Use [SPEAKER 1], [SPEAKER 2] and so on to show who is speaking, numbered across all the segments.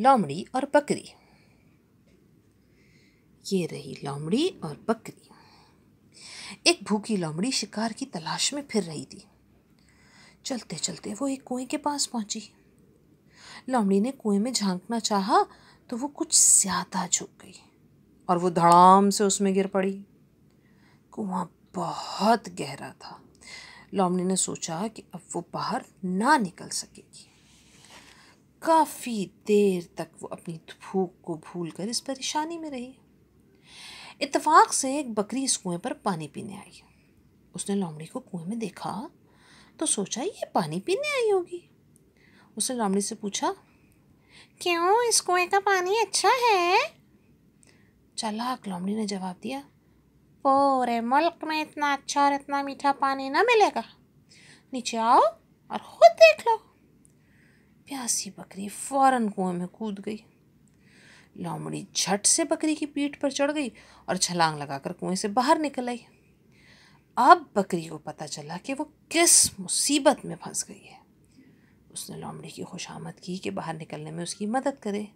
[SPEAKER 1] लोमड़ी और बकरी ये रही लोमड़ी और बकरी एक भूखी लोमड़ी शिकार की तलाश में फिर रही थी चलते चलते वो एक कुएं के पास पहुंची लोमड़ी ने कुएं में झांकना चाहा तो वो कुछ ज़्यादा झुक गई और वो धड़ाम से उसमें गिर पड़ी कुआं बहुत गहरा था लोमड़ी ने सोचा कि अब वो बाहर ना निकल सकेगी काफ़ी देर तक वो अपनी भूख को भूल कर इस परेशानी में रही इतफाक़ से एक बकरी इस कुएँ पर पानी पीने आई उसने लोमड़ी को कुएँ में देखा तो सोचा ये पानी पीने आई होगी उसने लोमड़ी से पूछा क्यों इस कुएँ का पानी अच्छा है चलाक लोमड़ी ने जवाब दिया पूरे मुल्क में इतना अच्छा और इतना मीठा पानी ना मिलेगा नीचे आओ और खुद देख लो प्यासी बकरी फौरन कुएं में कूद गई लोमड़ी झट से बकरी की पीठ पर चढ़ गई और छलांग लगाकर कुएं से बाहर निकल आई अब बकरी को पता चला कि वो किस मुसीबत में फंस गई है उसने लोमड़ी की खुशामद की कि बाहर निकलने में उसकी मदद करे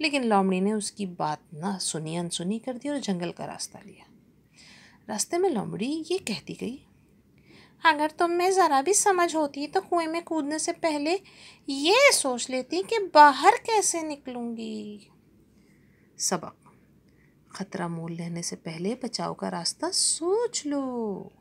[SPEAKER 1] लेकिन लोमड़ी ने उसकी बात ना सुनी अनसुनी कर दी और जंगल का रास्ता लिया रास्ते में लोमड़ी ये कहती गई अगर तुम में ज़रा भी समझ होती तो कुएं में कूदने से पहले ये सोच लेती कि बाहर कैसे निकलूँगी सबक खतरा मोल लेने से पहले बचाव का रास्ता सोच लो